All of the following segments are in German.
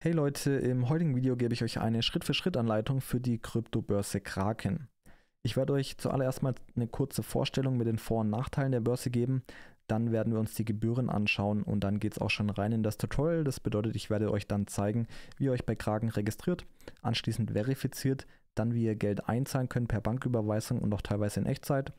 Hey Leute, im heutigen Video gebe ich euch eine Schritt-für-Schritt-Anleitung für die Kryptobörse Kraken. Ich werde euch zuallererst mal eine kurze Vorstellung mit den Vor- und Nachteilen der Börse geben, dann werden wir uns die Gebühren anschauen und dann geht es auch schon rein in das Tutorial. Das bedeutet, ich werde euch dann zeigen, wie ihr euch bei Kraken registriert, anschließend verifiziert, dann wie ihr Geld einzahlen könnt per Banküberweisung und auch teilweise in Echtzeit.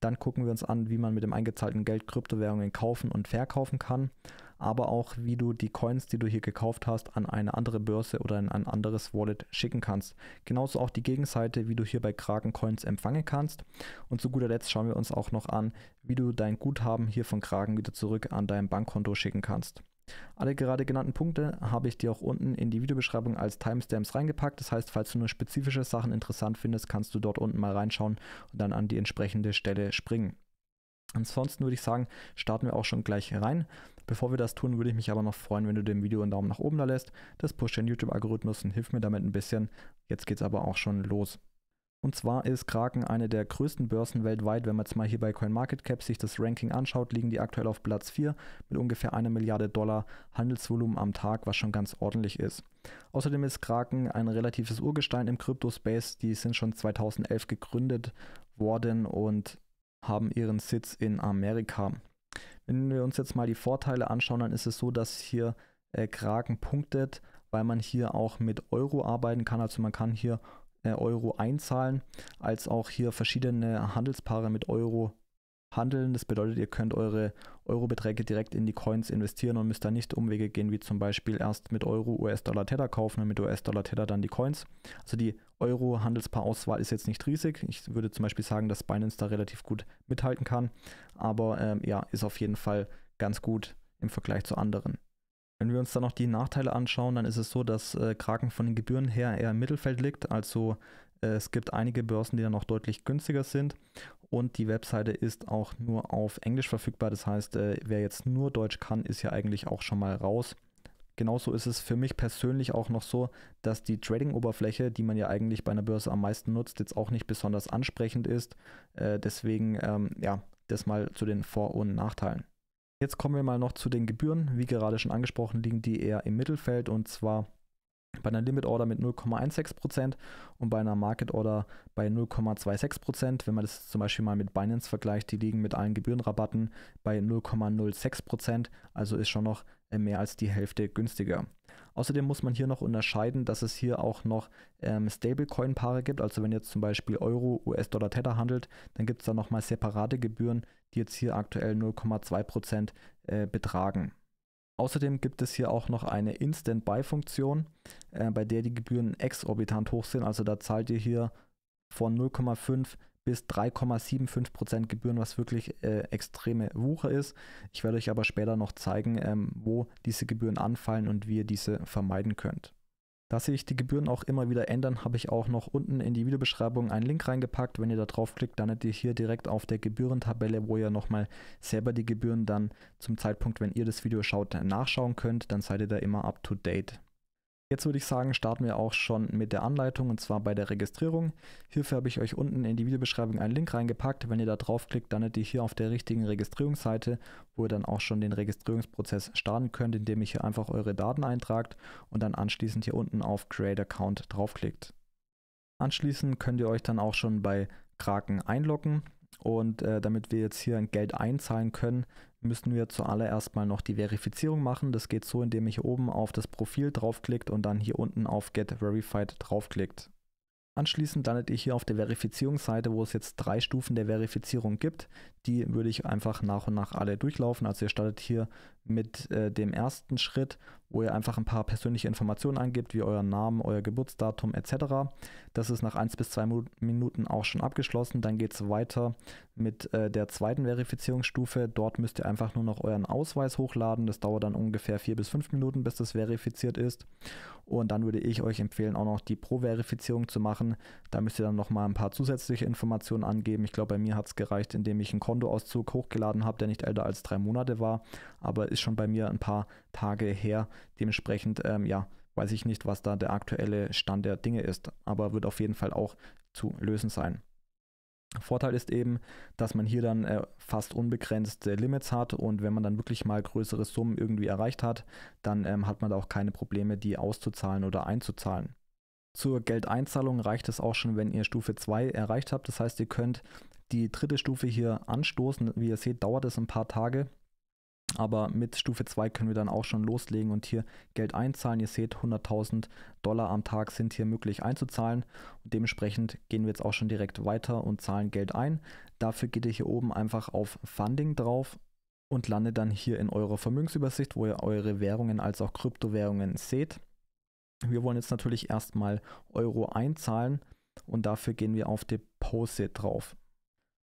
Dann gucken wir uns an, wie man mit dem eingezahlten Geld Kryptowährungen kaufen und verkaufen kann, aber auch wie du die Coins, die du hier gekauft hast, an eine andere Börse oder in ein anderes Wallet schicken kannst. Genauso auch die Gegenseite, wie du hier bei Kraken Coins empfangen kannst. Und zu guter Letzt schauen wir uns auch noch an, wie du dein Guthaben hier von Kraken wieder zurück an dein Bankkonto schicken kannst. Alle gerade genannten Punkte habe ich dir auch unten in die Videobeschreibung als Timestamps reingepackt. Das heißt, falls du nur spezifische Sachen interessant findest, kannst du dort unten mal reinschauen und dann an die entsprechende Stelle springen. Ansonsten würde ich sagen, starten wir auch schon gleich rein. Bevor wir das tun, würde ich mich aber noch freuen, wenn du dem Video einen Daumen nach oben da lässt. Das pusht den YouTube-Algorithmus und hilft mir damit ein bisschen. Jetzt geht es aber auch schon los. Und zwar ist Kraken eine der größten Börsen weltweit. Wenn man jetzt mal hier bei CoinMarketCap sich das Ranking anschaut, liegen die aktuell auf Platz 4 mit ungefähr einer Milliarde Dollar Handelsvolumen am Tag, was schon ganz ordentlich ist. Außerdem ist Kraken ein relatives Urgestein im Kryptospace. Die sind schon 2011 gegründet worden und haben ihren Sitz in Amerika. Wenn wir uns jetzt mal die Vorteile anschauen, dann ist es so, dass hier äh, Kraken punktet, weil man hier auch mit Euro arbeiten kann. Also man kann hier äh, euro einzahlen, als auch hier verschiedene Handelspaare mit Euro handeln. Das bedeutet, ihr könnt eure Eurobeträge direkt in die Coins investieren und müsst da nicht Umwege gehen, wie zum Beispiel erst mit Euro US-Dollar Tether kaufen und mit US-Dollar Tether dann die Coins. Also die euro handelspaar auswahl ist jetzt nicht riesig. Ich würde zum Beispiel sagen, dass Binance da relativ gut mithalten kann, aber ähm, ja, ist auf jeden Fall ganz gut im Vergleich zu anderen. Wenn wir uns dann noch die Nachteile anschauen, dann ist es so, dass äh, Kraken von den Gebühren her eher im Mittelfeld liegt. Also äh, es gibt einige Börsen, die dann noch deutlich günstiger sind. Und die Webseite ist auch nur auf Englisch verfügbar. Das heißt, äh, wer jetzt nur Deutsch kann, ist ja eigentlich auch schon mal raus. Genauso ist es für mich persönlich auch noch so, dass die Trading-Oberfläche, die man ja eigentlich bei einer Börse am meisten nutzt, jetzt auch nicht besonders ansprechend ist. Äh, deswegen, ähm, ja, das mal zu den Vor- und Nachteilen. Jetzt kommen wir mal noch zu den Gebühren. Wie gerade schon angesprochen, liegen die eher im Mittelfeld und zwar bei einer Limit Order mit 0,16% und bei einer Market Order bei 0,26%. Wenn man das zum Beispiel mal mit Binance vergleicht, die liegen mit allen Gebührenrabatten bei 0,06%, also ist schon noch äh, mehr als die Hälfte günstiger. Außerdem muss man hier noch unterscheiden, dass es hier auch noch ähm, Stablecoin-Paare gibt. Also wenn jetzt zum Beispiel Euro, US-Dollar, Tether handelt, dann gibt es da nochmal separate Gebühren, die jetzt hier aktuell 0,2% äh, betragen. Außerdem gibt es hier auch noch eine Instant-Buy-Funktion, äh, bei der die Gebühren exorbitant hoch sind. Also da zahlt ihr hier von 0,5 bis 3,75% Gebühren, was wirklich äh, extreme Wuche ist. Ich werde euch aber später noch zeigen, ähm, wo diese Gebühren anfallen und wie ihr diese vermeiden könnt. Da sich die Gebühren auch immer wieder ändern, habe ich auch noch unten in die Videobeschreibung einen Link reingepackt. Wenn ihr da draufklickt, seid ihr hier direkt auf der Gebührentabelle, wo ihr nochmal selber die Gebühren dann zum Zeitpunkt, wenn ihr das Video schaut, nachschauen könnt. Dann seid ihr da immer up to date. Jetzt würde ich sagen, starten wir auch schon mit der Anleitung und zwar bei der Registrierung. Hierfür habe ich euch unten in die Videobeschreibung einen Link reingepackt. Wenn ihr da draufklickt, dann landet ihr hier auf der richtigen Registrierungsseite, wo ihr dann auch schon den Registrierungsprozess starten könnt, indem ihr hier einfach eure Daten eintragt und dann anschließend hier unten auf Create Account draufklickt. Anschließend könnt ihr euch dann auch schon bei Kraken einloggen. Und äh, damit wir jetzt hier ein Geld einzahlen können, müssen wir zuallererst mal noch die Verifizierung machen. Das geht so, indem ich oben auf das Profil draufklickt und dann hier unten auf Get Verified draufklickt. Anschließend landet ihr hier auf der Verifizierungsseite, wo es jetzt drei Stufen der Verifizierung gibt. Die würde ich einfach nach und nach alle durchlaufen. Also ihr startet hier mit äh, dem ersten Schritt, wo ihr einfach ein paar persönliche Informationen angibt, wie euren Namen, euer Geburtsdatum etc. Das ist nach 1 bis 2 Minuten auch schon abgeschlossen. Dann geht es weiter mit äh, der zweiten Verifizierungsstufe. Dort müsst ihr einfach nur noch euren Ausweis hochladen. Das dauert dann ungefähr 4 bis 5 Minuten, bis das verifiziert ist. Und dann würde ich euch empfehlen, auch noch die Pro-Verifizierung zu machen. Da müsst ihr dann nochmal ein paar zusätzliche Informationen angeben. Ich glaube, bei mir hat es gereicht, indem ich einen Kontoauszug hochgeladen habe, der nicht älter als drei Monate war. Aber ist schon bei mir ein paar Tage her. Dementsprechend, ähm, ja, weiß ich nicht, was da der aktuelle Stand der Dinge ist, aber wird auf jeden Fall auch zu lösen sein. Vorteil ist eben, dass man hier dann äh, fast unbegrenzte Limits hat und wenn man dann wirklich mal größere Summen irgendwie erreicht hat, dann ähm, hat man da auch keine Probleme, die auszuzahlen oder einzuzahlen. Zur Geldeinzahlung reicht es auch schon, wenn ihr Stufe 2 erreicht habt. Das heißt, ihr könnt die dritte Stufe hier anstoßen. Wie ihr seht, dauert es ein paar Tage. Aber mit Stufe 2 können wir dann auch schon loslegen und hier Geld einzahlen. Ihr seht, 100.000 Dollar am Tag sind hier möglich einzuzahlen. Und dementsprechend gehen wir jetzt auch schon direkt weiter und zahlen Geld ein. Dafür geht ihr hier oben einfach auf Funding drauf und landet dann hier in eurer Vermögensübersicht, wo ihr eure Währungen als auch Kryptowährungen seht. Wir wollen jetzt natürlich erstmal Euro einzahlen und dafür gehen wir auf Deposit drauf.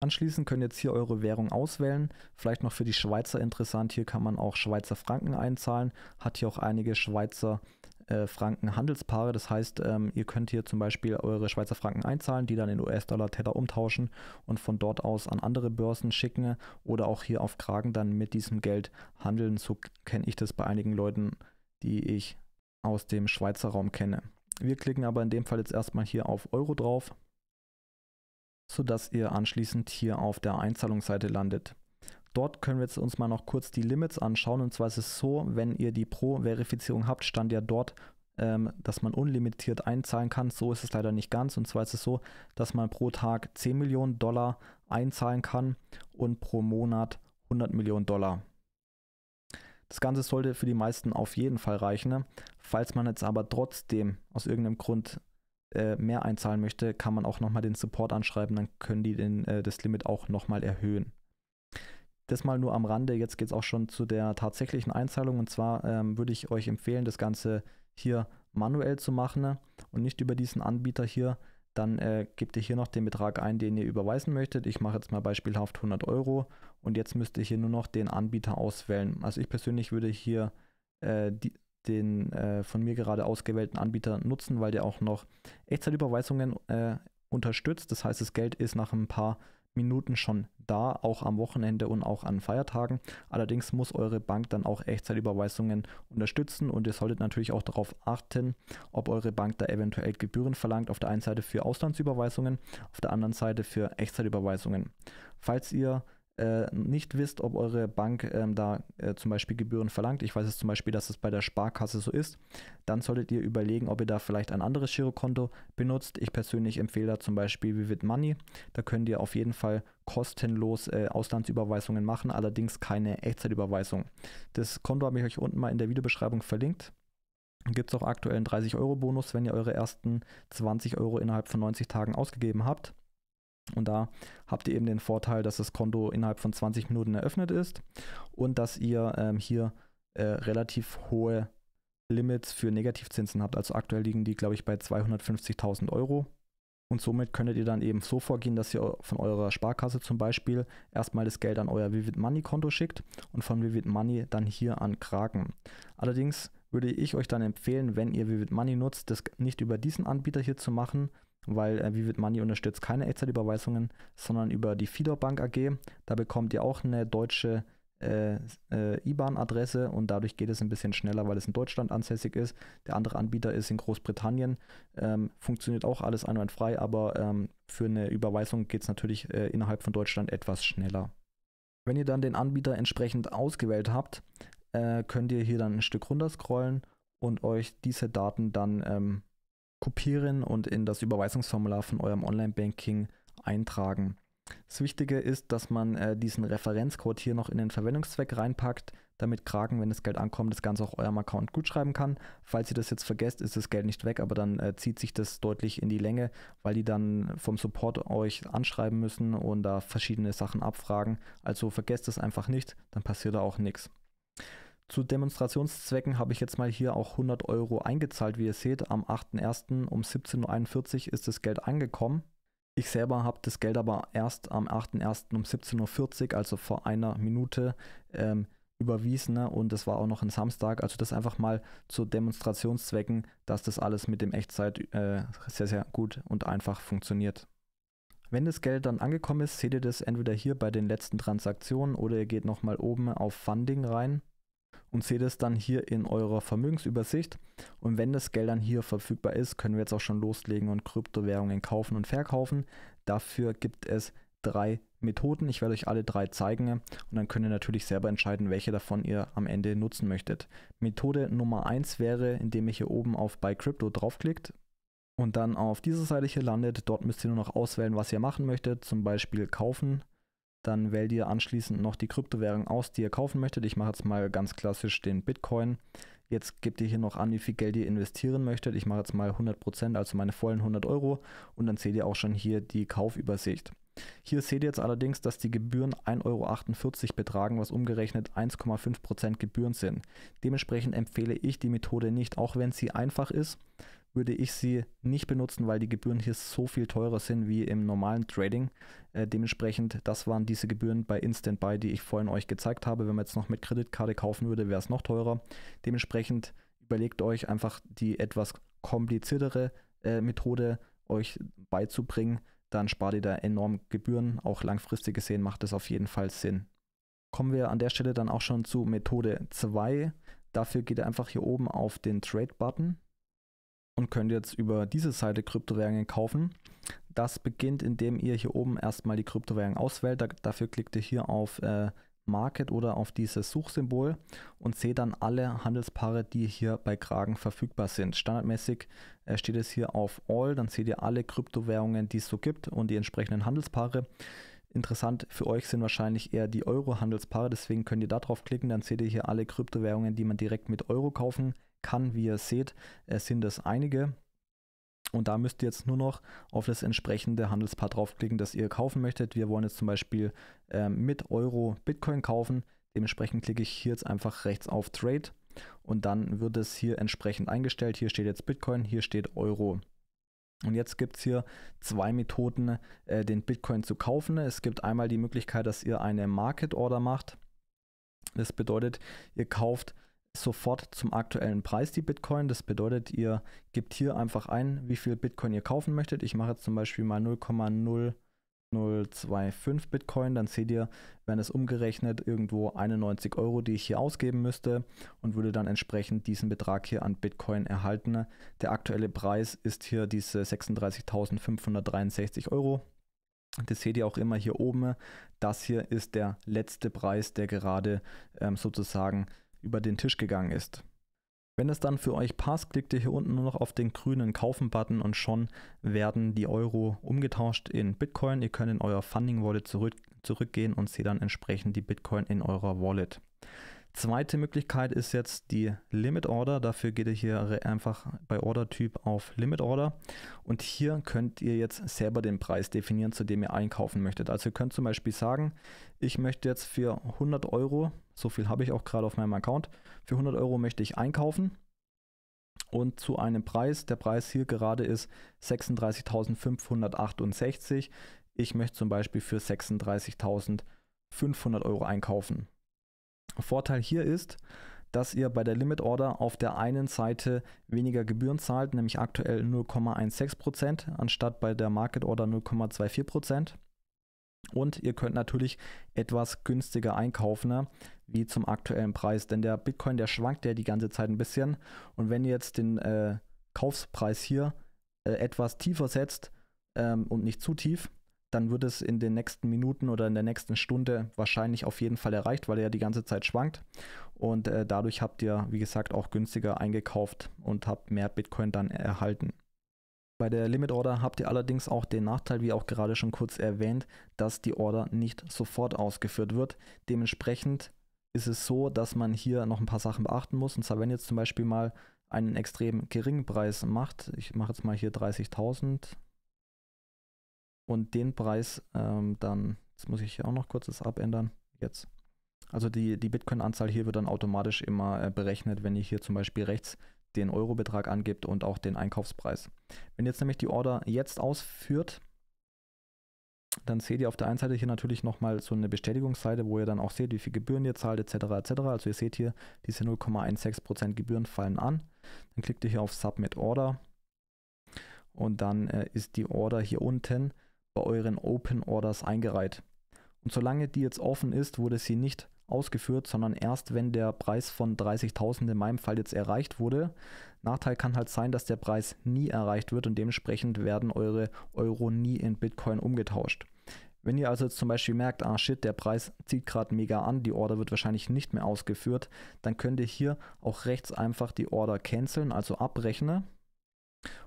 Anschließend könnt ihr jetzt hier eure Währung auswählen. Vielleicht noch für die Schweizer interessant, hier kann man auch Schweizer Franken einzahlen. Hat hier auch einige Schweizer äh, Franken Handelspaare. Das heißt, ähm, ihr könnt hier zum Beispiel eure Schweizer Franken einzahlen, die dann in US-Dollar Tether umtauschen und von dort aus an andere Börsen schicken oder auch hier auf Kragen dann mit diesem Geld handeln. So kenne ich das bei einigen Leuten, die ich aus dem Schweizer Raum kenne. Wir klicken aber in dem Fall jetzt erstmal hier auf Euro drauf sodass ihr anschließend hier auf der Einzahlungsseite landet. Dort können wir jetzt uns mal noch kurz die Limits anschauen. Und zwar ist es so, wenn ihr die Pro-Verifizierung habt, stand ja dort, ähm, dass man unlimitiert einzahlen kann. So ist es leider nicht ganz. Und zwar ist es so, dass man pro Tag 10 Millionen Dollar einzahlen kann und pro Monat 100 Millionen Dollar. Das Ganze sollte für die meisten auf jeden Fall reichen. Ne? Falls man jetzt aber trotzdem aus irgendeinem Grund äh, mehr einzahlen möchte, kann man auch nochmal den Support anschreiben, dann können die den, äh, das Limit auch nochmal erhöhen. Das mal nur am Rande, jetzt geht es auch schon zu der tatsächlichen Einzahlung und zwar ähm, würde ich euch empfehlen, das Ganze hier manuell zu machen ne? und nicht über diesen Anbieter hier. Dann äh, gebt ihr hier noch den Betrag ein, den ihr überweisen möchtet. Ich mache jetzt mal beispielhaft 100 Euro und jetzt müsst ihr hier nur noch den Anbieter auswählen. Also ich persönlich würde hier äh, die, den äh, von mir gerade ausgewählten Anbieter nutzen, weil der auch noch Echtzeitüberweisungen äh, unterstützt. Das heißt, das Geld ist nach ein paar Minuten schon da, auch am Wochenende und auch an Feiertagen. Allerdings muss eure Bank dann auch Echtzeitüberweisungen unterstützen und ihr solltet natürlich auch darauf achten, ob eure Bank da eventuell Gebühren verlangt. Auf der einen Seite für Auslandsüberweisungen, auf der anderen Seite für Echtzeitüberweisungen. Falls ihr äh, nicht wisst, ob eure Bank ähm, da äh, zum Beispiel Gebühren verlangt, ich weiß es zum Beispiel, dass es bei der Sparkasse so ist, dann solltet ihr überlegen, ob ihr da vielleicht ein anderes Girokonto benutzt. Ich persönlich empfehle da zum Beispiel Vivid Money. Da könnt ihr auf jeden Fall kostenlos äh, Auslandsüberweisungen machen, allerdings keine Echtzeitüberweisung. Das Konto habe ich euch unten mal in der Videobeschreibung verlinkt. Gibt es auch aktuell einen 30-Euro-Bonus, wenn ihr eure ersten 20 Euro innerhalb von 90 Tagen ausgegeben habt. Und da habt ihr eben den Vorteil, dass das Konto innerhalb von 20 Minuten eröffnet ist und dass ihr ähm, hier äh, relativ hohe Limits für Negativzinsen habt. Also aktuell liegen die, glaube ich, bei 250.000 Euro. Und somit könntet ihr dann eben so vorgehen, dass ihr von eurer Sparkasse zum Beispiel erstmal das Geld an euer Vivid Money Konto schickt und von Vivid Money dann hier an Kraken. Allerdings würde ich euch dann empfehlen, wenn ihr Vivid Money nutzt, das nicht über diesen Anbieter hier zu machen, weil äh, Vivid Money unterstützt keine Echtzeitüberweisungen, sondern über die Fidor Bank AG. Da bekommt ihr auch eine deutsche äh, äh, IBAN-Adresse und dadurch geht es ein bisschen schneller, weil es in Deutschland ansässig ist. Der andere Anbieter ist in Großbritannien. Ähm, funktioniert auch alles einwandfrei, aber ähm, für eine Überweisung geht es natürlich äh, innerhalb von Deutschland etwas schneller. Wenn ihr dann den Anbieter entsprechend ausgewählt habt, äh, könnt ihr hier dann ein Stück runter scrollen und euch diese Daten dann ähm, kopieren und in das Überweisungsformular von eurem Online-Banking eintragen. Das Wichtige ist, dass man äh, diesen Referenzcode hier noch in den Verwendungszweck reinpackt, damit Kraken, wenn das Geld ankommt, das Ganze auch eurem Account gutschreiben kann. Falls ihr das jetzt vergesst, ist das Geld nicht weg, aber dann äh, zieht sich das deutlich in die Länge, weil die dann vom Support euch anschreiben müssen und da verschiedene Sachen abfragen. Also vergesst es einfach nicht, dann passiert da auch nichts. Zu Demonstrationszwecken habe ich jetzt mal hier auch 100 Euro eingezahlt, wie ihr seht. Am 8.1. um 17.41 Uhr ist das Geld angekommen. Ich selber habe das Geld aber erst am 8.1. um 17.40 Uhr, also vor einer Minute, ähm, überwiesen. Ne? Und es war auch noch ein Samstag. Also das einfach mal zu Demonstrationszwecken, dass das alles mit dem Echtzeit äh, sehr, sehr gut und einfach funktioniert. Wenn das Geld dann angekommen ist, seht ihr das entweder hier bei den letzten Transaktionen oder ihr geht nochmal oben auf Funding rein und seht es dann hier in eurer Vermögensübersicht. Und wenn das Geld dann hier verfügbar ist, können wir jetzt auch schon loslegen und Kryptowährungen kaufen und verkaufen. Dafür gibt es drei Methoden. Ich werde euch alle drei zeigen und dann könnt ihr natürlich selber entscheiden, welche davon ihr am Ende nutzen möchtet. Methode Nummer 1 wäre, indem ihr hier oben auf Buy Crypto draufklickt und dann auf dieser Seite hier landet. Dort müsst ihr nur noch auswählen, was ihr machen möchtet, zum Beispiel kaufen dann wähl dir anschließend noch die Kryptowährung aus, die ihr kaufen möchtet. Ich mache jetzt mal ganz klassisch den Bitcoin. Jetzt gebt ihr hier noch an, wie viel Geld ihr investieren möchtet. Ich mache jetzt mal 100%, also meine vollen 100 Euro. Und dann seht ihr auch schon hier die Kaufübersicht. Hier seht ihr jetzt allerdings, dass die Gebühren 1,48 Euro betragen, was umgerechnet 1,5% Gebühren sind. Dementsprechend empfehle ich die Methode nicht, auch wenn sie einfach ist würde ich sie nicht benutzen, weil die Gebühren hier so viel teurer sind wie im normalen Trading. Äh, dementsprechend, das waren diese Gebühren bei Instant Buy, die ich vorhin euch gezeigt habe. Wenn man jetzt noch mit Kreditkarte kaufen würde, wäre es noch teurer. Dementsprechend überlegt euch einfach die etwas kompliziertere äh, Methode euch beizubringen. Dann spart ihr da enorm Gebühren. Auch langfristig gesehen macht es auf jeden Fall Sinn. Kommen wir an der Stelle dann auch schon zu Methode 2. Dafür geht ihr einfach hier oben auf den Trade-Button und könnt jetzt über diese Seite Kryptowährungen kaufen. Das beginnt, indem ihr hier oben erstmal die Kryptowährung auswählt. Da, dafür klickt ihr hier auf äh, Market oder auf dieses Suchsymbol und seht dann alle Handelspaare, die hier bei Kragen verfügbar sind. Standardmäßig äh, steht es hier auf All, dann seht ihr alle Kryptowährungen, die es so gibt und die entsprechenden Handelspaare. Interessant für euch sind wahrscheinlich eher die Euro-Handelspaare, deswegen könnt ihr da drauf klicken, dann seht ihr hier alle Kryptowährungen, die man direkt mit Euro kaufen kann kann. Wie ihr seht, äh, sind es einige. Und da müsst ihr jetzt nur noch auf das entsprechende Handelspaar draufklicken, das ihr kaufen möchtet. Wir wollen jetzt zum Beispiel ähm, mit Euro Bitcoin kaufen. Dementsprechend klicke ich hier jetzt einfach rechts auf Trade und dann wird es hier entsprechend eingestellt. Hier steht jetzt Bitcoin, hier steht Euro. Und jetzt gibt es hier zwei Methoden, äh, den Bitcoin zu kaufen. Es gibt einmal die Möglichkeit, dass ihr eine Market Order macht. Das bedeutet, ihr kauft sofort zum aktuellen Preis die Bitcoin. Das bedeutet, ihr gebt hier einfach ein, wie viel Bitcoin ihr kaufen möchtet. Ich mache jetzt zum Beispiel mal 0,0025 Bitcoin. Dann seht ihr, wenn es umgerechnet irgendwo 91 Euro, die ich hier ausgeben müsste und würde dann entsprechend diesen Betrag hier an Bitcoin erhalten. Der aktuelle Preis ist hier diese 36.563 Euro. Das seht ihr auch immer hier oben. Das hier ist der letzte Preis, der gerade ähm, sozusagen über den Tisch gegangen ist. Wenn es dann für euch passt, klickt ihr hier unten nur noch auf den grünen Kaufen-Button und schon werden die Euro umgetauscht in Bitcoin. Ihr könnt in euer Funding-Wallet zurück, zurückgehen und seht dann entsprechend die Bitcoin in eurer Wallet. Zweite Möglichkeit ist jetzt die Limit Order. Dafür geht ihr hier einfach bei Order-Typ auf Limit Order. Und hier könnt ihr jetzt selber den Preis definieren, zu dem ihr einkaufen möchtet. Also ihr könnt zum Beispiel sagen, ich möchte jetzt für 100 Euro so viel habe ich auch gerade auf meinem Account. Für 100 Euro möchte ich einkaufen und zu einem Preis. Der Preis hier gerade ist 36.568. Ich möchte zum Beispiel für 36.500 Euro einkaufen. Vorteil hier ist, dass ihr bei der Limit Order auf der einen Seite weniger Gebühren zahlt, nämlich aktuell 0,16% anstatt bei der Market Order 0,24%. Und ihr könnt natürlich etwas günstiger einkaufen, ne? wie zum aktuellen Preis. Denn der Bitcoin, der schwankt ja die ganze Zeit ein bisschen. Und wenn ihr jetzt den äh, Kaufpreis hier äh, etwas tiefer setzt ähm, und nicht zu tief, dann wird es in den nächsten Minuten oder in der nächsten Stunde wahrscheinlich auf jeden Fall erreicht, weil er ja die ganze Zeit schwankt. Und äh, dadurch habt ihr, wie gesagt, auch günstiger eingekauft und habt mehr Bitcoin dann erhalten. Bei der Limit Order habt ihr allerdings auch den Nachteil, wie auch gerade schon kurz erwähnt, dass die Order nicht sofort ausgeführt wird. Dementsprechend ist es so, dass man hier noch ein paar Sachen beachten muss. Und zwar, wenn jetzt zum Beispiel mal einen extrem geringen Preis macht, ich mache jetzt mal hier 30.000 und den Preis ähm, dann, jetzt muss ich hier auch noch kurz das abändern, jetzt. Also die, die Bitcoin-Anzahl hier wird dann automatisch immer äh, berechnet, wenn ihr hier zum Beispiel rechts den Eurobetrag angibt und auch den Einkaufspreis. Wenn jetzt nämlich die Order jetzt ausführt, dann seht ihr auf der einen Seite hier natürlich nochmal so eine Bestätigungsseite, wo ihr dann auch seht, wie viel Gebühren ihr zahlt etc. etc. Also ihr seht hier, diese 0,16% Gebühren fallen an. Dann klickt ihr hier auf Submit Order und dann äh, ist die Order hier unten bei euren Open Orders eingereiht. Und solange die jetzt offen ist, wurde sie nicht ausgeführt, sondern erst wenn der Preis von 30.000 in meinem Fall jetzt erreicht wurde. Nachteil kann halt sein, dass der Preis nie erreicht wird und dementsprechend werden eure Euro nie in Bitcoin umgetauscht. Wenn ihr also jetzt zum Beispiel merkt, ah shit, der Preis zieht gerade mega an, die Order wird wahrscheinlich nicht mehr ausgeführt, dann könnt ihr hier auch rechts einfach die Order canceln, also abrechnen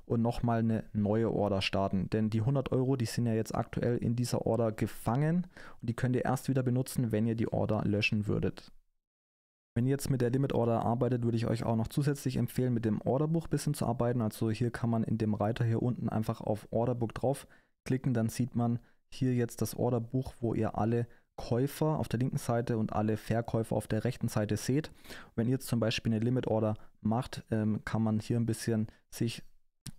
und nochmal eine neue Order starten. Denn die 100 Euro, die sind ja jetzt aktuell in dieser Order gefangen und die könnt ihr erst wieder benutzen, wenn ihr die Order löschen würdet. Wenn ihr jetzt mit der Limit Order arbeitet, würde ich euch auch noch zusätzlich empfehlen, mit dem Orderbuch ein bisschen zu arbeiten. Also hier kann man in dem Reiter hier unten einfach auf Orderbook draufklicken, dann sieht man hier jetzt das Orderbuch, wo ihr alle Käufer auf der linken Seite und alle Verkäufer auf der rechten Seite seht. Wenn ihr jetzt zum Beispiel eine Limit Order macht, ähm, kann man hier ein bisschen sich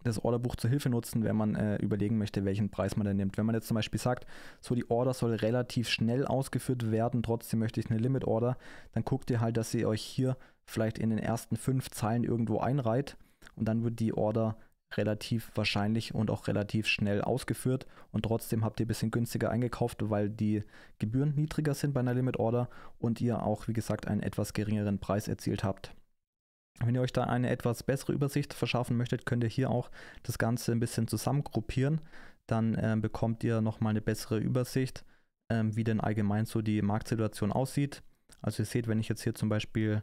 das Orderbuch zur Hilfe nutzen, wenn man äh, überlegen möchte, welchen Preis man da nimmt. Wenn man jetzt zum Beispiel sagt, so die Order soll relativ schnell ausgeführt werden, trotzdem möchte ich eine Limit Order, dann guckt ihr halt, dass ihr euch hier vielleicht in den ersten fünf Zeilen irgendwo einreiht und dann wird die Order relativ wahrscheinlich und auch relativ schnell ausgeführt und trotzdem habt ihr ein bisschen günstiger eingekauft, weil die Gebühren niedriger sind bei einer Limit Order und ihr auch, wie gesagt, einen etwas geringeren Preis erzielt habt. Wenn ihr euch da eine etwas bessere Übersicht verschaffen möchtet, könnt ihr hier auch das Ganze ein bisschen zusammengruppieren. Dann äh, bekommt ihr nochmal eine bessere Übersicht, äh, wie denn allgemein so die Marktsituation aussieht. Also ihr seht, wenn ich jetzt hier zum Beispiel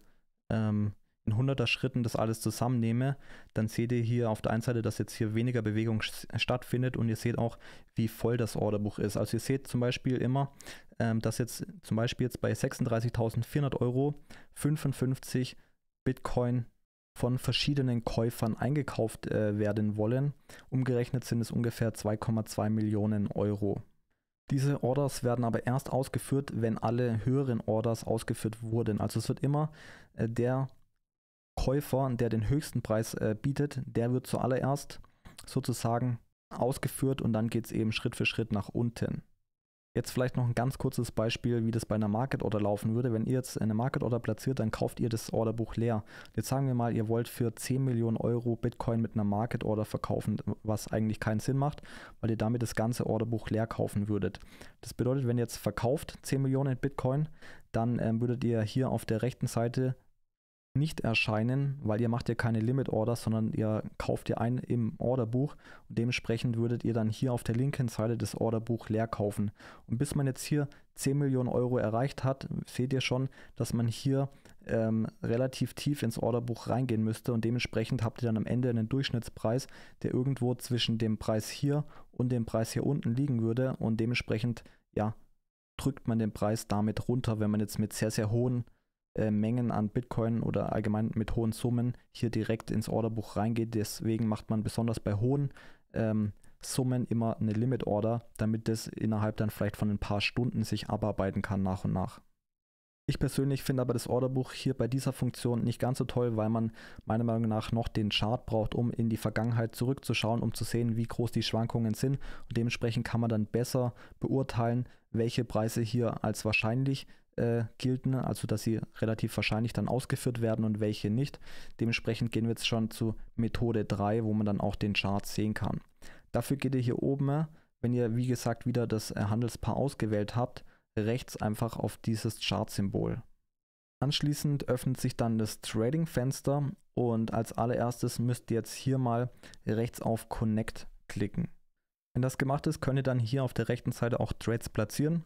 ähm, in 100er Schritten das alles zusammennehme, dann seht ihr hier auf der einen Seite, dass jetzt hier weniger Bewegung stattfindet und ihr seht auch, wie voll das Orderbuch ist. Also ihr seht zum Beispiel immer, ähm, dass jetzt zum Beispiel jetzt bei 36.400 Euro 55 Euro Bitcoin von verschiedenen Käufern eingekauft äh, werden wollen. Umgerechnet sind es ungefähr 2,2 Millionen Euro. Diese Orders werden aber erst ausgeführt, wenn alle höheren Orders ausgeführt wurden. Also es wird immer äh, der Käufer, der den höchsten Preis äh, bietet, der wird zuallererst sozusagen ausgeführt und dann geht es eben Schritt für Schritt nach unten. Jetzt vielleicht noch ein ganz kurzes Beispiel, wie das bei einer Market Order laufen würde. Wenn ihr jetzt eine Market Order platziert, dann kauft ihr das Orderbuch leer. Jetzt sagen wir mal, ihr wollt für 10 Millionen Euro Bitcoin mit einer Market Order verkaufen, was eigentlich keinen Sinn macht, weil ihr damit das ganze Orderbuch leer kaufen würdet. Das bedeutet, wenn ihr jetzt verkauft 10 Millionen Bitcoin, dann ähm, würdet ihr hier auf der rechten Seite nicht erscheinen, weil ihr macht ja keine Limit Order, sondern ihr kauft ihr ein im Orderbuch und dementsprechend würdet ihr dann hier auf der linken Seite das Orderbuch leer kaufen. Und bis man jetzt hier 10 Millionen Euro erreicht hat, seht ihr schon, dass man hier ähm, relativ tief ins Orderbuch reingehen müsste und dementsprechend habt ihr dann am Ende einen Durchschnittspreis, der irgendwo zwischen dem Preis hier und dem Preis hier unten liegen würde und dementsprechend, ja, drückt man den Preis damit runter, wenn man jetzt mit sehr, sehr hohen äh, Mengen an Bitcoin oder allgemein mit hohen Summen hier direkt ins Orderbuch reingeht. Deswegen macht man besonders bei hohen ähm, Summen immer eine Limit Order, damit das innerhalb dann vielleicht von ein paar Stunden sich abarbeiten kann nach und nach. Ich persönlich finde aber das Orderbuch hier bei dieser Funktion nicht ganz so toll, weil man meiner Meinung nach noch den Chart braucht, um in die Vergangenheit zurückzuschauen, um zu sehen, wie groß die Schwankungen sind. Und dementsprechend kann man dann besser beurteilen, welche Preise hier als wahrscheinlich sind äh, gilten, ne? also dass sie relativ wahrscheinlich dann ausgeführt werden und welche nicht. Dementsprechend gehen wir jetzt schon zu Methode 3, wo man dann auch den Chart sehen kann. Dafür geht ihr hier oben, äh, wenn ihr wie gesagt wieder das äh, Handelspaar ausgewählt habt, rechts einfach auf dieses Chart-Symbol. Anschließend öffnet sich dann das Trading-Fenster und als allererstes müsst ihr jetzt hier mal rechts auf Connect klicken. Wenn das gemacht ist, könnt ihr dann hier auf der rechten Seite auch Trades platzieren.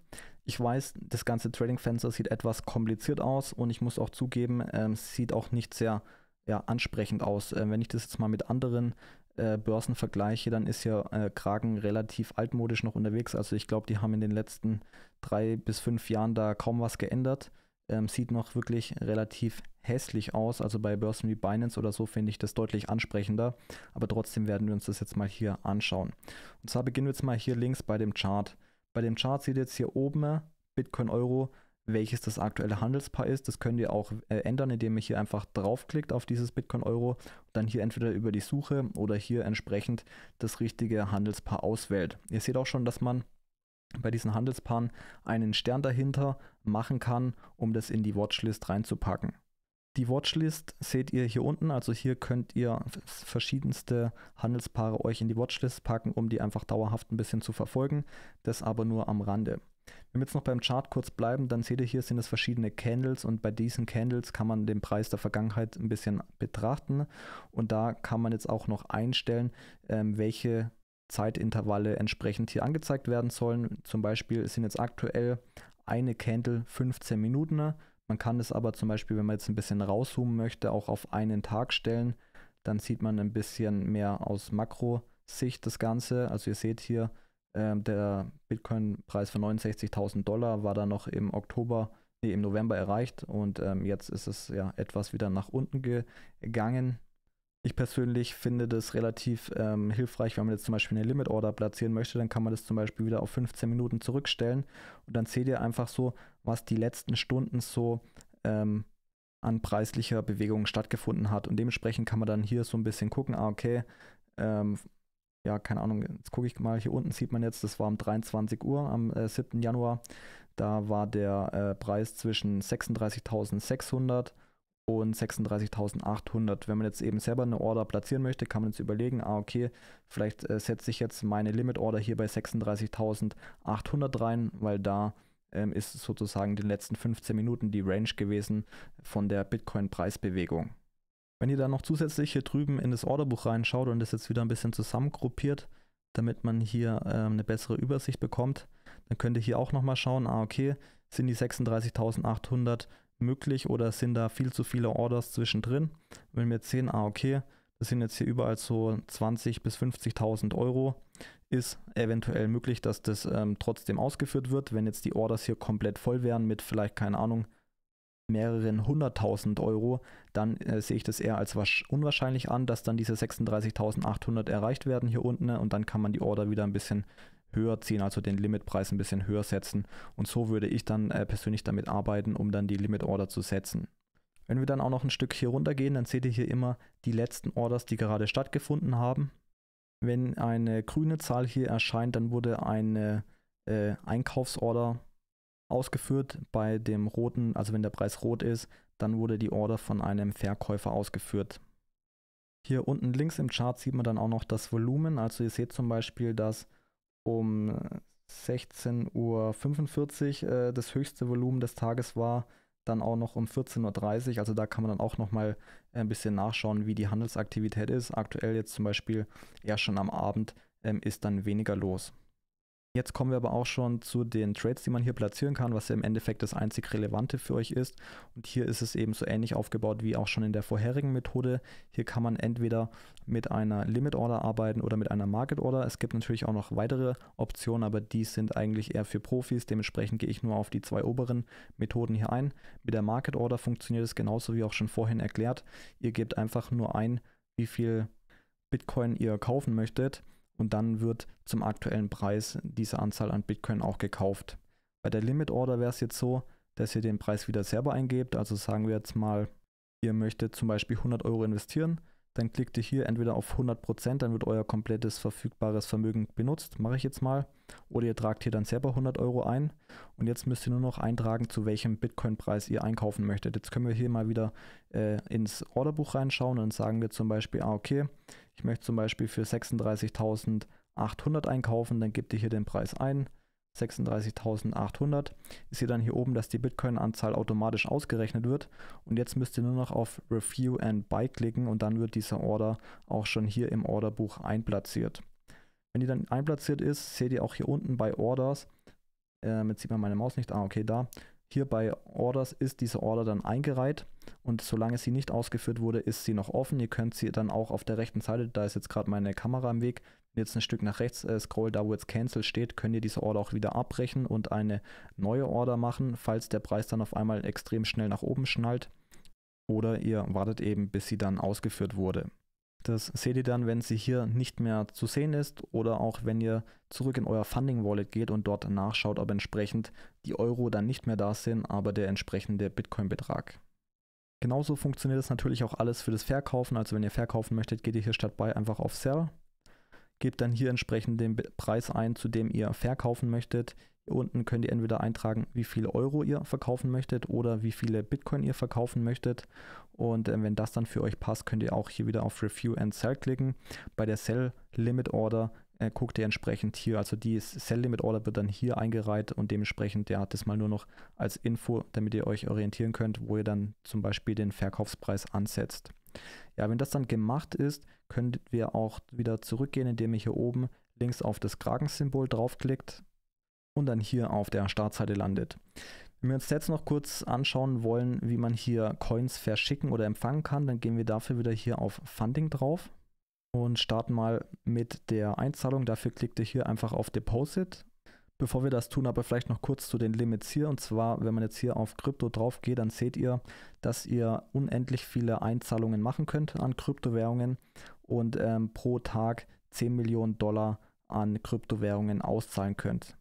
Ich weiß, das ganze Trading-Fenster sieht etwas kompliziert aus und ich muss auch zugeben, ähm, sieht auch nicht sehr ja, ansprechend aus. Ähm, wenn ich das jetzt mal mit anderen äh, Börsen vergleiche, dann ist ja äh, Kragen relativ altmodisch noch unterwegs. Also ich glaube, die haben in den letzten drei bis fünf Jahren da kaum was geändert. Ähm, sieht noch wirklich relativ hässlich aus. Also bei Börsen wie Binance oder so finde ich das deutlich ansprechender. Aber trotzdem werden wir uns das jetzt mal hier anschauen. Und zwar beginnen wir jetzt mal hier links bei dem Chart. Bei dem Chart seht ihr jetzt hier oben äh, Bitcoin Euro, welches das aktuelle Handelspaar ist. Das könnt ihr auch äh, ändern, indem ihr hier einfach draufklickt auf dieses Bitcoin Euro und dann hier entweder über die Suche oder hier entsprechend das richtige Handelspaar auswählt. Ihr seht auch schon, dass man bei diesen Handelspaaren einen Stern dahinter machen kann, um das in die Watchlist reinzupacken. Die Watchlist seht ihr hier unten. Also hier könnt ihr verschiedenste Handelspaare euch in die Watchlist packen, um die einfach dauerhaft ein bisschen zu verfolgen. Das aber nur am Rande. Wenn wir jetzt noch beim Chart kurz bleiben, dann seht ihr hier sind es verschiedene Candles und bei diesen Candles kann man den Preis der Vergangenheit ein bisschen betrachten und da kann man jetzt auch noch einstellen, ähm, welche Zeitintervalle entsprechend hier angezeigt werden sollen. Zum Beispiel sind jetzt aktuell eine Candle 15 Minuten, man kann es aber zum Beispiel, wenn man jetzt ein bisschen rauszoomen möchte, auch auf einen Tag stellen. Dann sieht man ein bisschen mehr aus Makrosicht das Ganze. Also ihr seht hier, äh, der Bitcoin-Preis von 69.000 Dollar war dann noch im Oktober, nee, im November erreicht und ähm, jetzt ist es ja etwas wieder nach unten gegangen. Ich persönlich finde das relativ ähm, hilfreich, wenn man jetzt zum Beispiel eine Limit Order platzieren möchte, dann kann man das zum Beispiel wieder auf 15 Minuten zurückstellen und dann seht ihr einfach so, was die letzten Stunden so ähm, an preislicher Bewegung stattgefunden hat. Und dementsprechend kann man dann hier so ein bisschen gucken, ah, okay, ähm, ja, keine Ahnung, jetzt gucke ich mal, hier unten sieht man jetzt, das war um 23 Uhr am äh, 7. Januar, da war der äh, Preis zwischen 36.600 und 36.800. Wenn man jetzt eben selber eine Order platzieren möchte, kann man jetzt überlegen, ah okay, vielleicht äh, setze ich jetzt meine Limit Order hier bei 36.800 rein, weil da ähm, ist sozusagen in den letzten 15 Minuten die Range gewesen von der Bitcoin-Preisbewegung. Wenn ihr dann noch zusätzlich hier drüben in das Orderbuch reinschaut und das jetzt wieder ein bisschen zusammengruppiert, damit man hier ähm, eine bessere Übersicht bekommt. Dann könnt ihr hier auch nochmal schauen, ah okay, sind die 36.800 möglich oder sind da viel zu viele Orders zwischendrin? Wenn wir jetzt sehen, ah, okay, das sind jetzt hier überall so 20.000 bis 50.000 Euro, ist eventuell möglich, dass das ähm, trotzdem ausgeführt wird. Wenn jetzt die Orders hier komplett voll wären mit vielleicht, keine Ahnung, mehreren 100.000 Euro, dann äh, sehe ich das eher als unwahrscheinlich an, dass dann diese 36.800 erreicht werden hier unten ne? und dann kann man die Order wieder ein bisschen höher ziehen, also den Limitpreis ein bisschen höher setzen. Und so würde ich dann äh, persönlich damit arbeiten, um dann die Limit Order zu setzen. Wenn wir dann auch noch ein Stück hier runter gehen, dann seht ihr hier immer die letzten Orders, die gerade stattgefunden haben. Wenn eine grüne Zahl hier erscheint, dann wurde eine äh, Einkaufsorder ausgeführt. Bei dem roten, also wenn der Preis rot ist, dann wurde die Order von einem Verkäufer ausgeführt. Hier unten links im Chart sieht man dann auch noch das Volumen. Also ihr seht zum Beispiel, dass um 16.45 äh, Uhr äh, das höchste Volumen des Tages war, dann auch noch um 14.30 Uhr. Also da kann man dann auch nochmal äh, ein bisschen nachschauen, wie die Handelsaktivität ist. Aktuell jetzt zum Beispiel eher schon am Abend ähm, ist dann weniger los. Jetzt kommen wir aber auch schon zu den Trades, die man hier platzieren kann, was ja im Endeffekt das einzig Relevante für euch ist. Und hier ist es eben so ähnlich aufgebaut wie auch schon in der vorherigen Methode. Hier kann man entweder mit einer Limit Order arbeiten oder mit einer Market Order. Es gibt natürlich auch noch weitere Optionen, aber die sind eigentlich eher für Profis. Dementsprechend gehe ich nur auf die zwei oberen Methoden hier ein. Mit der Market Order funktioniert es genauso wie auch schon vorhin erklärt. Ihr gebt einfach nur ein, wie viel Bitcoin ihr kaufen möchtet und dann wird zum aktuellen Preis diese Anzahl an Bitcoin auch gekauft. Bei der Limit Order wäre es jetzt so, dass ihr den Preis wieder selber eingebt. Also sagen wir jetzt mal, ihr möchtet zum Beispiel 100 Euro investieren dann klickt ihr hier entweder auf 100%, dann wird euer komplettes verfügbares Vermögen benutzt, mache ich jetzt mal, oder ihr tragt hier dann selber 100 Euro ein und jetzt müsst ihr nur noch eintragen, zu welchem Bitcoin-Preis ihr einkaufen möchtet. Jetzt können wir hier mal wieder äh, ins Orderbuch reinschauen und sagen wir zum Beispiel, ah okay, ich möchte zum Beispiel für 36.800 einkaufen, dann gebt ihr hier den Preis ein, 36.800, ist hier dann hier oben, dass die Bitcoin-Anzahl automatisch ausgerechnet wird. Und jetzt müsst ihr nur noch auf Review and Buy klicken und dann wird dieser Order auch schon hier im Orderbuch einplatziert. Wenn die dann einplatziert ist, seht ihr auch hier unten bei Orders, äh, jetzt sieht man meine Maus nicht, ah okay, da, hier bei Orders ist diese Order dann eingereiht und solange sie nicht ausgeführt wurde, ist sie noch offen. Ihr könnt sie dann auch auf der rechten Seite, da ist jetzt gerade meine Kamera im Weg, jetzt ein Stück nach rechts äh, scroll, da wo jetzt Cancel steht, könnt ihr diese Order auch wieder abbrechen und eine neue Order machen, falls der Preis dann auf einmal extrem schnell nach oben schnallt. Oder ihr wartet eben, bis sie dann ausgeführt wurde. Das seht ihr dann, wenn sie hier nicht mehr zu sehen ist oder auch wenn ihr zurück in euer Funding Wallet geht und dort nachschaut, ob entsprechend die Euro dann nicht mehr da sind, aber der entsprechende Bitcoin-Betrag. Genauso funktioniert das natürlich auch alles für das Verkaufen. Also wenn ihr verkaufen möchtet, geht ihr hier statt bei einfach auf Sell gebt dann hier entsprechend den Preis ein, zu dem ihr verkaufen möchtet. unten könnt ihr entweder eintragen, wie viele Euro ihr verkaufen möchtet oder wie viele Bitcoin ihr verkaufen möchtet. Und äh, wenn das dann für euch passt, könnt ihr auch hier wieder auf Review and Sell klicken. Bei der Sell Limit Order äh, guckt ihr entsprechend hier, also die Sell Limit Order wird dann hier eingereiht und dementsprechend, ja, das mal nur noch als Info, damit ihr euch orientieren könnt, wo ihr dann zum Beispiel den Verkaufspreis ansetzt. Ja, wenn das dann gemacht ist, können wir auch wieder zurückgehen, indem ihr hier oben links auf das Kragensymbol draufklickt und dann hier auf der Startseite landet. Wenn wir uns jetzt noch kurz anschauen wollen, wie man hier Coins verschicken oder empfangen kann, dann gehen wir dafür wieder hier auf Funding drauf und starten mal mit der Einzahlung. Dafür klickt ihr hier einfach auf Deposit Bevor wir das tun, aber vielleicht noch kurz zu den Limits hier. Und zwar, wenn man jetzt hier auf Krypto drauf geht, dann seht ihr, dass ihr unendlich viele Einzahlungen machen könnt an Kryptowährungen und ähm, pro Tag 10 Millionen Dollar an Kryptowährungen auszahlen könnt.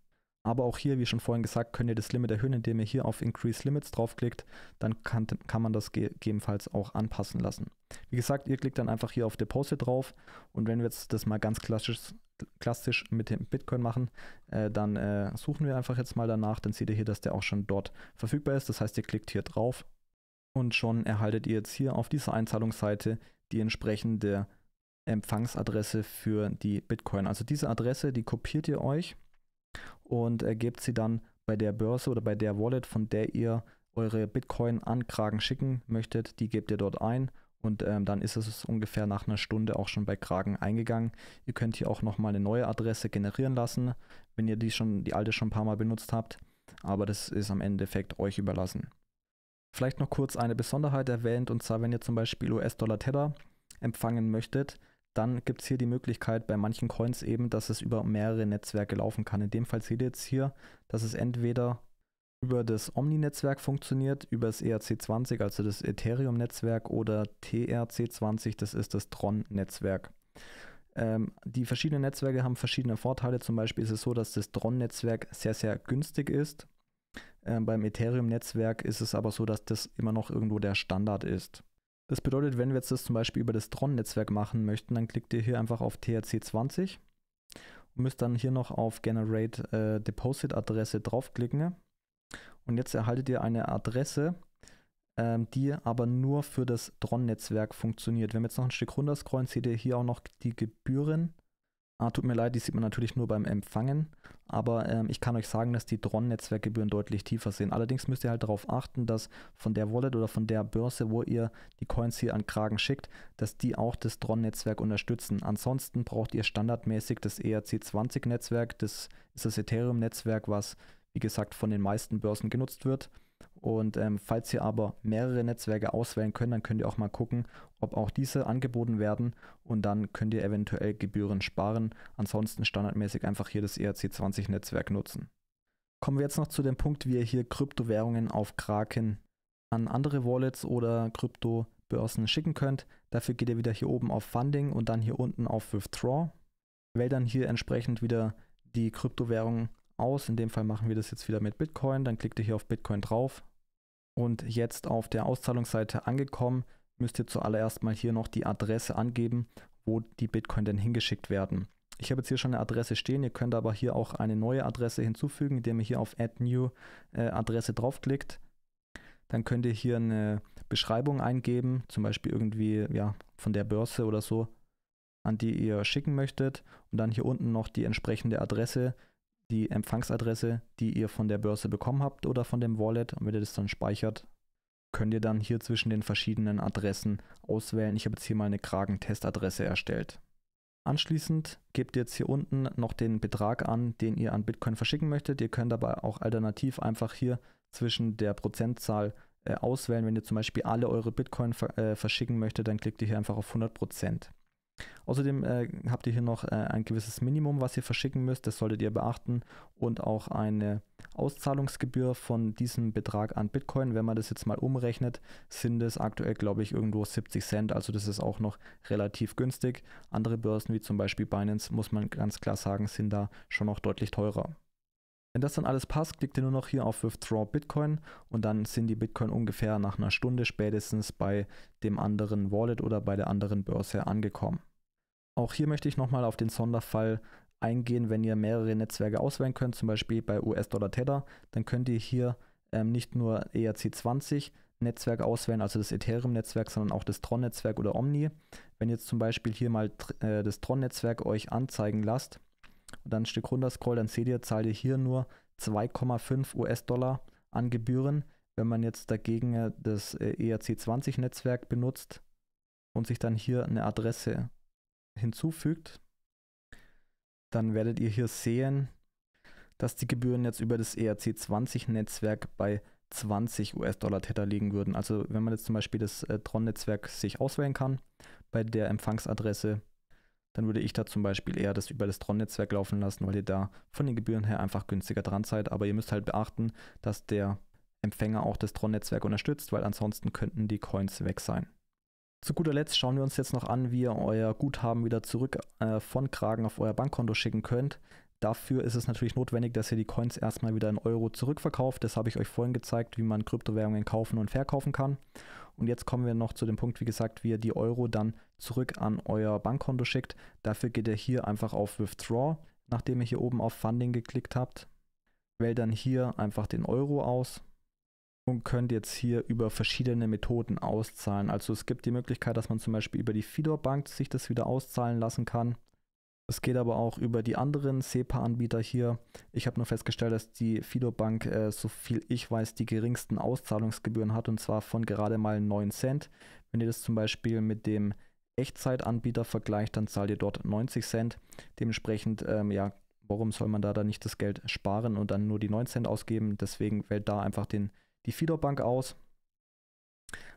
Aber auch hier, wie schon vorhin gesagt, könnt ihr das Limit erhöhen, indem ihr hier auf Increase Limits draufklickt. Dann kann, kann man das gegebenenfalls auch anpassen lassen. Wie gesagt, ihr klickt dann einfach hier auf Deposit drauf. Und wenn wir jetzt das mal ganz klassisch klassisch mit dem Bitcoin machen, äh, dann äh, suchen wir einfach jetzt mal danach. Dann seht ihr hier, dass der auch schon dort verfügbar ist. Das heißt, ihr klickt hier drauf und schon erhaltet ihr jetzt hier auf dieser Einzahlungsseite die entsprechende Empfangsadresse für die Bitcoin. Also diese Adresse, die kopiert ihr euch und äh, gebt sie dann bei der Börse oder bei der Wallet, von der ihr eure Bitcoin an Kragen schicken möchtet. Die gebt ihr dort ein und ähm, dann ist es ungefähr nach einer Stunde auch schon bei Kragen eingegangen. Ihr könnt hier auch nochmal eine neue Adresse generieren lassen, wenn ihr die, schon, die alte schon ein paar Mal benutzt habt. Aber das ist am Endeffekt euch überlassen. Vielleicht noch kurz eine Besonderheit erwähnt, und zwar wenn ihr zum Beispiel US-Dollar-Tether empfangen möchtet, dann gibt es hier die Möglichkeit bei manchen Coins eben, dass es über mehrere Netzwerke laufen kann. In dem Fall seht ihr jetzt hier, dass es entweder über das Omni-Netzwerk funktioniert, über das ERC20, also das Ethereum-Netzwerk oder TRC20, das ist das Tron-Netzwerk. Ähm, die verschiedenen Netzwerke haben verschiedene Vorteile. Zum Beispiel ist es so, dass das Tron-Netzwerk sehr, sehr günstig ist. Ähm, beim Ethereum-Netzwerk ist es aber so, dass das immer noch irgendwo der Standard ist. Das bedeutet, wenn wir jetzt das zum Beispiel über das Tron-Netzwerk machen möchten, dann klickt ihr hier einfach auf TRC20 und müsst dann hier noch auf Generate äh, Deposit Adresse draufklicken. Und jetzt erhaltet ihr eine Adresse, ähm, die aber nur für das Dron-Netzwerk funktioniert. Wenn wir jetzt noch ein Stück runter scrollen, seht ihr hier auch noch die Gebühren. Ah, tut mir leid, die sieht man natürlich nur beim Empfangen, aber ähm, ich kann euch sagen, dass die Dron-Netzwerkgebühren deutlich tiefer sind. Allerdings müsst ihr halt darauf achten, dass von der Wallet oder von der Börse, wo ihr die Coins hier an Kragen schickt, dass die auch das Dron-Netzwerk unterstützen. Ansonsten braucht ihr standardmäßig das ERC20-Netzwerk, das ist das Ethereum-Netzwerk, was wie gesagt, von den meisten Börsen genutzt wird. Und ähm, falls ihr aber mehrere Netzwerke auswählen könnt, dann könnt ihr auch mal gucken, ob auch diese angeboten werden und dann könnt ihr eventuell Gebühren sparen. Ansonsten standardmäßig einfach hier das ERC20 Netzwerk nutzen. Kommen wir jetzt noch zu dem Punkt, wie ihr hier Kryptowährungen auf Kraken an andere Wallets oder Kryptobörsen schicken könnt. Dafür geht ihr wieder hier oben auf Funding und dann hier unten auf Withdraw. Wählt dann hier entsprechend wieder die Kryptowährung aus. In dem Fall machen wir das jetzt wieder mit Bitcoin. Dann klickt ihr hier auf Bitcoin drauf. Und jetzt auf der Auszahlungsseite angekommen, müsst ihr zuallererst mal hier noch die Adresse angeben, wo die Bitcoin denn hingeschickt werden. Ich habe jetzt hier schon eine Adresse stehen, ihr könnt aber hier auch eine neue Adresse hinzufügen, indem ihr hier auf Add New äh, Adresse draufklickt. Dann könnt ihr hier eine Beschreibung eingeben, zum Beispiel irgendwie ja, von der Börse oder so, an die ihr schicken möchtet. Und dann hier unten noch die entsprechende Adresse, die Empfangsadresse, die ihr von der Börse bekommen habt oder von dem Wallet. Und wenn ihr das dann speichert, könnt ihr dann hier zwischen den verschiedenen Adressen auswählen. Ich habe jetzt hier mal eine Kragen-Testadresse erstellt. Anschließend gebt ihr jetzt hier unten noch den Betrag an, den ihr an Bitcoin verschicken möchtet. Ihr könnt dabei auch alternativ einfach hier zwischen der Prozentzahl äh, auswählen. Wenn ihr zum Beispiel alle eure Bitcoin ver äh, verschicken möchtet, dann klickt ihr hier einfach auf 100%. Außerdem äh, habt ihr hier noch äh, ein gewisses Minimum, was ihr verschicken müsst. Das solltet ihr beachten. Und auch eine Auszahlungsgebühr von diesem Betrag an Bitcoin. Wenn man das jetzt mal umrechnet, sind es aktuell, glaube ich, irgendwo 70 Cent. Also das ist auch noch relativ günstig. Andere Börsen wie zum Beispiel Binance, muss man ganz klar sagen, sind da schon noch deutlich teurer. Wenn das dann alles passt, klickt ihr nur noch hier auf Withdraw Bitcoin und dann sind die Bitcoin ungefähr nach einer Stunde spätestens bei dem anderen Wallet oder bei der anderen Börse angekommen. Auch hier möchte ich nochmal auf den Sonderfall eingehen, wenn ihr mehrere Netzwerke auswählen könnt, zum Beispiel bei US-Dollar Tether, dann könnt ihr hier ähm, nicht nur ERC20 Netzwerk auswählen, also das Ethereum-Netzwerk, sondern auch das Tron-Netzwerk oder Omni. Wenn ihr jetzt zum Beispiel hier mal äh, das Tron-Netzwerk euch anzeigen lasst, und dann ein Stück runter scrollt, dann seht ihr, zahlt ihr hier nur 2,5 US-Dollar an Gebühren. Wenn man jetzt dagegen äh, das äh, ERC20-Netzwerk benutzt und sich dann hier eine Adresse hinzufügt, dann werdet ihr hier sehen, dass die Gebühren jetzt über das ERC20-Netzwerk bei 20 US-Dollar Tether liegen würden. Also wenn man jetzt zum Beispiel das äh, Tron-Netzwerk sich auswählen kann, bei der Empfangsadresse dann würde ich da zum Beispiel eher das über das Tron-Netzwerk laufen lassen, weil ihr da von den Gebühren her einfach günstiger dran seid. Aber ihr müsst halt beachten, dass der Empfänger auch das Tron-Netzwerk unterstützt, weil ansonsten könnten die Coins weg sein. Zu guter Letzt schauen wir uns jetzt noch an, wie ihr euer Guthaben wieder zurück äh, von Kragen auf euer Bankkonto schicken könnt. Dafür ist es natürlich notwendig, dass ihr die Coins erstmal wieder in Euro zurückverkauft. Das habe ich euch vorhin gezeigt, wie man Kryptowährungen kaufen und verkaufen kann. Und jetzt kommen wir noch zu dem Punkt, wie gesagt, wie ihr die Euro dann zurück an euer Bankkonto schickt. Dafür geht ihr hier einfach auf Withdraw, nachdem ihr hier oben auf Funding geklickt habt. Wählt dann hier einfach den Euro aus und könnt jetzt hier über verschiedene Methoden auszahlen. Also es gibt die Möglichkeit, dass man zum Beispiel über die Fidor Bank sich das wieder auszahlen lassen kann. Es geht aber auch über die anderen SEPA-Anbieter hier. Ich habe nur festgestellt, dass die Fido Bank, äh, so viel ich weiß, die geringsten Auszahlungsgebühren hat und zwar von gerade mal 9 Cent. Wenn ihr das zum Beispiel mit dem Echtzeitanbieter vergleicht, dann zahlt ihr dort 90 Cent. Dementsprechend, ähm, ja, warum soll man da dann nicht das Geld sparen und dann nur die 9 Cent ausgeben? Deswegen wählt da einfach den, die Fido Bank aus.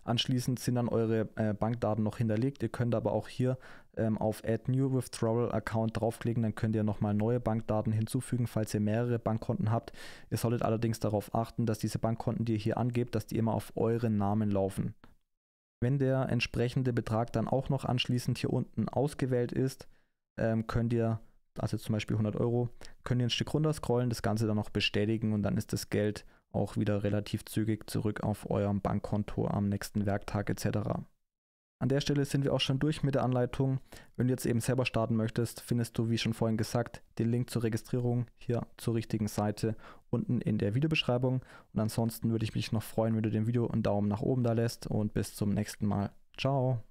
Anschließend sind dann eure äh, Bankdaten noch hinterlegt. Ihr könnt aber auch hier ähm, auf Add New Withdrawal Account draufklicken, dann könnt ihr nochmal neue Bankdaten hinzufügen, falls ihr mehrere Bankkonten habt. Ihr solltet allerdings darauf achten, dass diese Bankkonten, die ihr hier angebt, dass die immer auf euren Namen laufen. Wenn der entsprechende Betrag dann auch noch anschließend hier unten ausgewählt ist, ähm, könnt ihr, also zum Beispiel 100 Euro, könnt ihr ein Stück runter scrollen, das Ganze dann noch bestätigen und dann ist das Geld auch wieder relativ zügig zurück auf eurem Bankkonto am nächsten Werktag etc. An der Stelle sind wir auch schon durch mit der Anleitung. Wenn du jetzt eben selber starten möchtest, findest du, wie schon vorhin gesagt, den Link zur Registrierung hier zur richtigen Seite unten in der Videobeschreibung. Und ansonsten würde ich mich noch freuen, wenn du dem Video einen Daumen nach oben da lässt und bis zum nächsten Mal. Ciao!